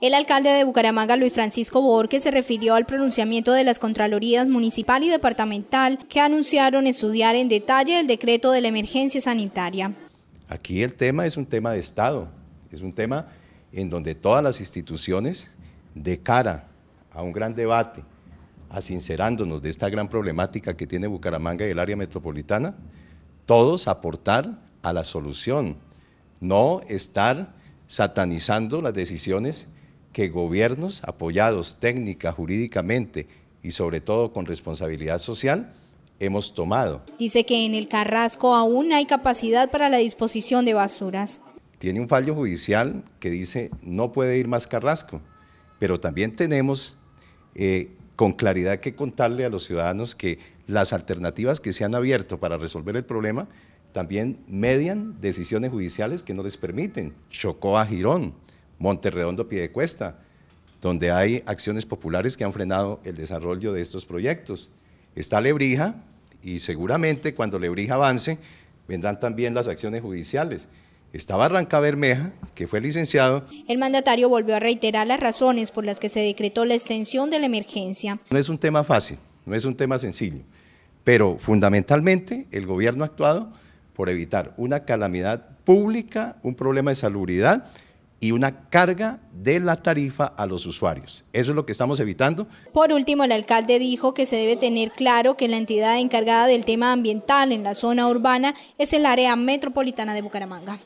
El alcalde de Bucaramanga, Luis Francisco Borque, se refirió al pronunciamiento de las Contralorías Municipal y Departamental que anunciaron estudiar en detalle el decreto de la emergencia sanitaria. Aquí el tema es un tema de Estado, es un tema en donde todas las instituciones, de cara a un gran debate, a de esta gran problemática que tiene Bucaramanga y el área metropolitana, todos aportar a la solución, no estar satanizando las decisiones que gobiernos apoyados técnica, jurídicamente y sobre todo con responsabilidad social, hemos tomado. Dice que en el Carrasco aún hay capacidad para la disposición de basuras. Tiene un fallo judicial que dice no puede ir más Carrasco, pero también tenemos eh, con claridad que contarle a los ciudadanos que las alternativas que se han abierto para resolver el problema también median decisiones judiciales que no les permiten. Chocó a Girón, Monterredondo cuesta, donde hay acciones populares que han frenado el desarrollo de estos proyectos. Está Lebrija y seguramente cuando Lebrija avance vendrán también las acciones judiciales. Está Barranca Bermeja, que fue licenciado. El mandatario volvió a reiterar las razones por las que se decretó la extensión de la emergencia. No es un tema fácil, no es un tema sencillo, pero fundamentalmente el gobierno ha actuado por evitar una calamidad pública, un problema de salubridad y una carga de la tarifa a los usuarios. Eso es lo que estamos evitando. Por último, el alcalde dijo que se debe tener claro que la entidad encargada del tema ambiental en la zona urbana es el área metropolitana de Bucaramanga.